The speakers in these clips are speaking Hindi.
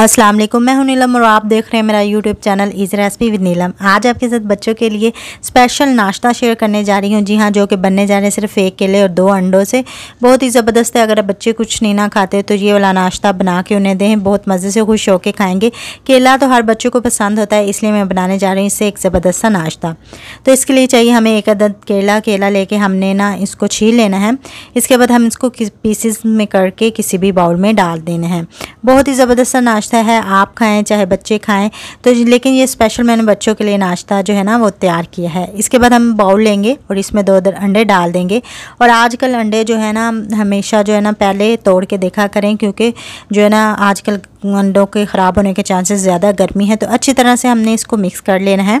अस्सलाम वालेकुम मैं हूं नीलम और आप देख रहे हैं मेरा YouTube channel is recipe with Neelam आज आपके साथ बच्चों के लिए स्पेशल नाश्ता शेयर करने जा रही हूं जी हां जो कि बनने जा रहे हैं सिर्फ एक केले और दो अंडों से बहुत ही ज़बरदस्त है अगर बच्चे कुछ नहीं ना खाते तो ये वाला नाश्ता बना के उन्हें दें बहुत मज़े से खुश होकर खाएँगे केला तो हर बच्चों को पसंद होता है इसलिए मैं बनाने जा रही हूँ इससे एक ज़बरदस्त नाश्ता तो इसके लिए चाहिए हमें एक अदद केला केला लेके हमने ना इसको छील लेना है इसके बाद हम इसको पीसीस में करके किसी भी बाउल में डाल देना है बहुत ही ज़बरदस्त नाश्ता नाश्ता है आप खाएं चाहे बच्चे खाएं तो लेकिन ये स्पेशल मैंने बच्चों के लिए नाश्ता जो है ना वो तैयार किया है इसके बाद हम बाउल लेंगे और इसमें दो अंडे डाल देंगे और आजकल अंडे जो है ना हमेशा जो है ना पहले तोड़ के देखा करें क्योंकि जो है ना आजकल अंडों के ख़राब होने के चांसेस ज़्यादा गर्मी है तो अच्छी तरह से हमने इसको मिक्स कर लेना है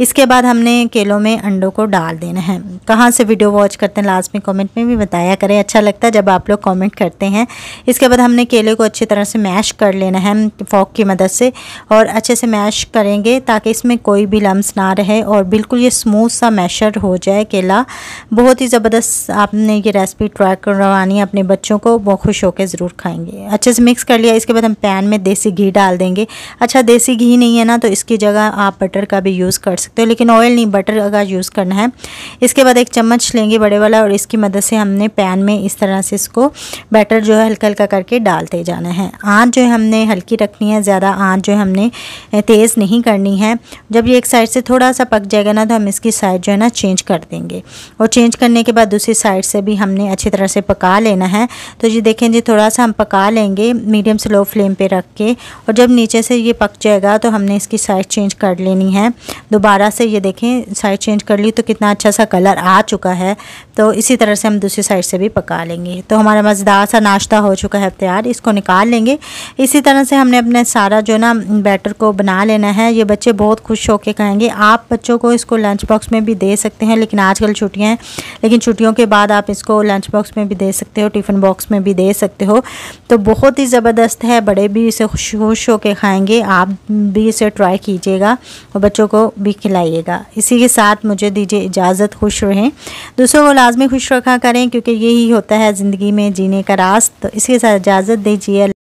इसके बाद हमने केलों में अंडों को डाल देना है कहाँ से वीडियो वॉच करते हैं लास्ट में कमेंट में भी बताया करें अच्छा लगता है जब आप लोग कमेंट करते हैं इसके बाद हमने केले को अच्छी तरह से मैश कर लेना है फॉक की मदद से और अच्छे से मैश करेंगे ताकि इसमें कोई भी लम्स ना रहे और बिल्कुल ये स्मूथ सा मैशर हो जाए केला बहुत ही ज़बरदस्त आपने ये रेसिपी ट्राई करवानी है अपने बच्चों को बहुत खुश होकर ज़रूर खाएँगे अच्छे से मिक्स कर लिया इसके बाद हम पैन में देसी घी डाल देंगे अच्छा देसी घी नहीं है ना तो इसकी जगह आप बटर का भी यूज़ कर सकते हो लेकिन ऑयल नहीं बटर अगर यूज़ करना है इसके बाद एक चम्मच लेंगे बड़े वाला और इसकी मदद से हमने पैन में इस तरह से इसको बैटर जो है हल्का हल्का करके डालते जाना है आँच जो है हमने हल्की रखनी है ज़्यादा आँच जो है हमने तेज़ नहीं करनी है जब ये एक साइड से थोड़ा सा पक जाएगा ना तो हम इसकी साइड जो है ना चेंज कर देंगे और चेंज करने के बाद दूसरी साइड से भी हमने अच्छी तरह से पका लेना है तो जी देखें जी थोड़ा सा हम पका लेंगे मीडियम स्लो फ्लेम पे रख के और जब नीचे से ये पक जाएगा तो हमने इसकी साइड चेंज कर लेनी है दोबारा से ये देखें साइड चेंज कर ली तो कितना अच्छा सा कलर आ चुका है तो इसी तरह से हम दूसरी साइड से भी पका लेंगे तो हमारा मज़ेदार सा नाश्ता हो चुका है तैयार इसको निकाल लेंगे इसी तरह से हमने अपने सारा जो ना बैटर को बना लेना है ये बच्चे बहुत खुश होकर कहेंगे आप बच्चों को इसको लंच बॉक्स में भी दे सकते हैं लेकिन आजकल छुट्टियाँ हैं लेकिन छुट्टियों के बाद आप इसको लंच बॉक्स में भी दे सकते हो टिफ़िन बॉक्स में भी दे सकते हो तो बहुत ही ज़बरदस्त है बड़े बड़े भी इसे खुश खुश होकर खाएंगे आप भी इसे ट्राई कीजिएगा और बच्चों को भी खिलाइएगा इसी के साथ मुझे दीजिए इजाज़त खुश रहें दूसरों को लाजमी खुश रखा करें क्योंकि यही होता है ज़िंदगी में जीने का रास्त तो के साथ इजाज़त दीजिए